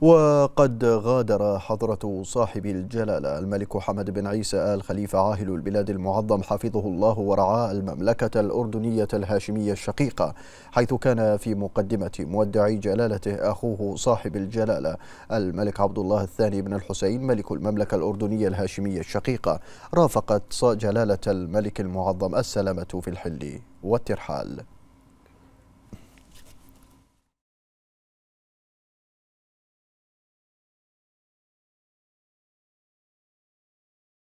وقد غادر حضرة صاحب الجلالة الملك حمد بن عيسى آل خليفة عاهل البلاد المعظم حفظه الله ورعاه المملكة الأردنية الهاشمية الشقيقة حيث كان في مقدمة مودع جلالته أخوه صاحب الجلالة الملك عبد الله الثاني بن الحسين ملك المملكة الأردنية الهاشمية الشقيقة رافقت جلالة الملك المعظم السلامة في الحل والترحال